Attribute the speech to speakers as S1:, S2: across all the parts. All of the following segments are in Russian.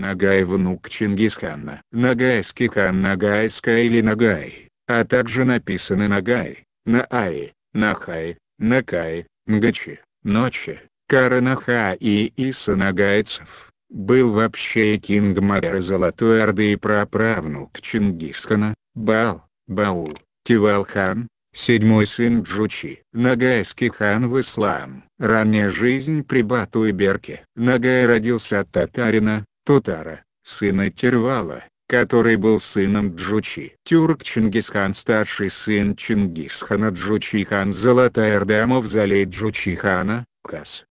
S1: Нагай – внук Чингисхана. Нагайский хан Нагайская или Нагай, а также написаны Нагай, Наай, Нахай, Накай, Нгачи, Ночи, Каранаха и Иса Нагайцев. Был вообще кингмайер Золотой Орды и праправнук Чингисхана, Бал, Баул, Тивалхан, седьмой сын Джучи. Нагайский хан в ислам. Ранняя жизнь при Бату и Берке. Нагай родился от татарина, Тутара, сына Тервала, который был сыном Джучи. Тюрк Чингисхан старший сын Чингисхана Джучихан Золотая Орда Мавзолей Джучихана, Кас.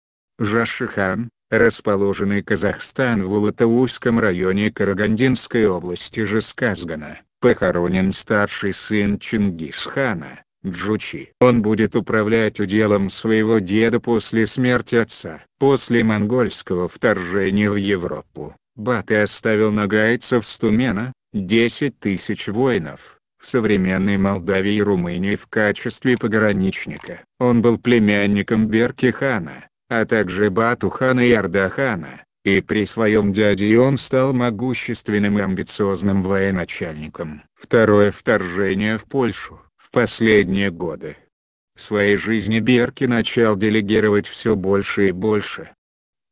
S1: Жашихан, расположенный Казахстан в Улатауском районе Карагандинской области Жесказгана, похоронен старший сын Чингисхана, Джучи. Он будет управлять уделом своего деда после смерти отца. После монгольского вторжения в Европу, Баты оставил на гайцев Стумена, 10 тысяч воинов, в современной Молдавии и Румынии в качестве пограничника. Он был племянником Берки-хана, а также Бату-хана и Орда-хана, и при своем дяде он стал могущественным и амбициозным военачальником. Второе вторжение в Польшу в последние годы. В своей жизни Берки начал делегировать все больше и больше,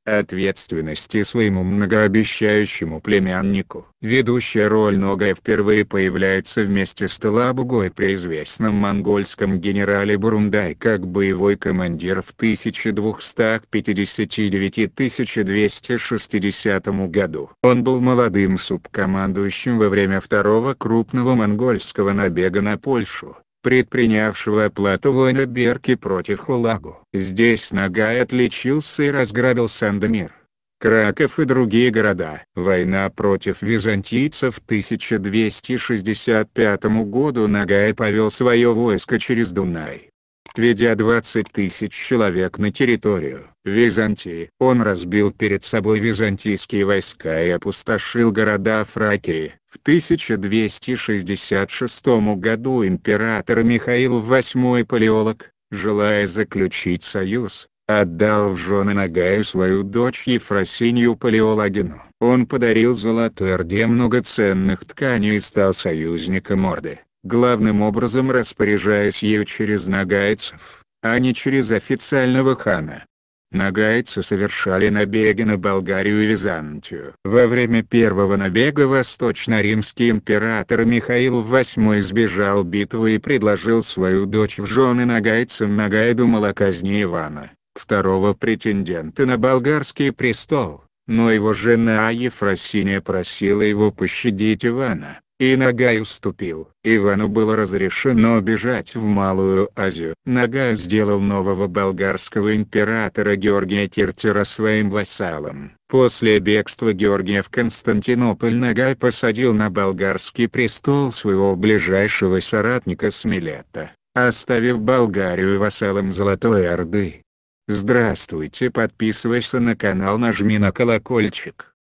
S1: ответственности своему многообещающему племяннику. Ведущая роль Ногая впервые появляется вместе с Талабугой при известном монгольском генерале Бурундай как боевой командир в 1259-1260 году. Он был молодым субкомандующим во время второго крупного монгольского набега на Польшу предпринявшего оплату войны Берки против Хулагу. Здесь Нагай отличился и разграбил Сандомир, Краков и другие города. Война против византийцев в 1265 году Нагай повел свое войско через Дунай ведя 20 тысяч человек на территорию Византии. Он разбил перед собой византийские войска и опустошил города Фракии. В 1266 году император Михаил VIII Палеолог, желая заключить союз, отдал в жены Нагаю свою дочь Ефросинью Палеологину. Он подарил Золотерде много ценных тканей и стал союзником Орды главным образом распоряжаясь ею через нагайцев, а не через официального хана. Нагайцы совершали набеги на Болгарию и Византию. Во время первого набега восточно-римский император Михаил VIII избежал битвы и предложил свою дочь в жены нагайцам Нагай думал о Ивана, второго претендента на болгарский престол, но его жена Ефросиния просила его пощадить Ивана. И Нагай уступил. Ивану было разрешено бежать в Малую Азию. Нагай сделал нового болгарского императора Георгия Тиртера своим вассалом. После бегства Георгия в Константинополь Нагай посадил на болгарский престол своего ближайшего соратника Смилета, оставив Болгарию вассалом Золотой Орды. Здравствуйте подписывайся на канал нажми на колокольчик.